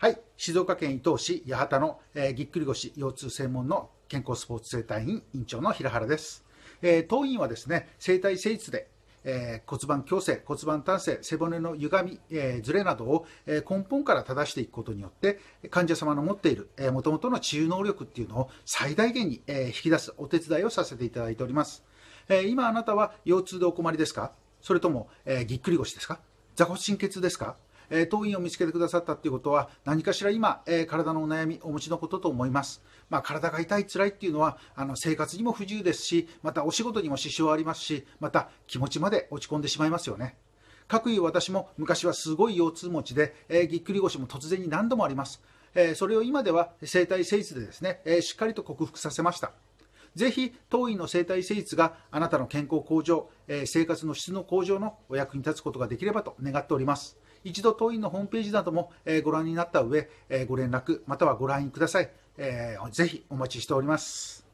はい、静岡県伊東市八幡の、えー、ぎっくり腰腰痛専門の健康スポーツ整体院院長の平原です。えー、当院はですね、整体整術で、えー、骨盤矯正、骨盤端正、背骨の歪み、えー、ずれなどを、え根本から正していくことによって、患者様の持っている、えと元々の治癒能力っていうのを最大限に、え引き出すお手伝いをさせていただいております。え今あなたは腰痛でお困りですかそれとも、えぎっくり腰ですか座骨神経痛ですかえ当院を見つけてくださったっていうことは何かしら今、え体のお悩みお持ちのことと思います、まあ、体が痛い辛いっていうのはあの生活にも不自由ですしまたお仕事にも支障ありますしまた気持ちまで落ち込んでしまいますよねかくいう私も昔はすごい腰痛持ちで、えぎっくり腰も突然に何度もあります、えそれを今では生体性質でですね、えしっかりと克服させましたぜひ当院の生態施術があなたの健康向上、えー、生活の質の向上のお役に立つことができればと願っております。一度当院のホームページなども、えー、ご覧になった上、えー、ご連絡またはご覧ください、えー。ぜひお待ちしております。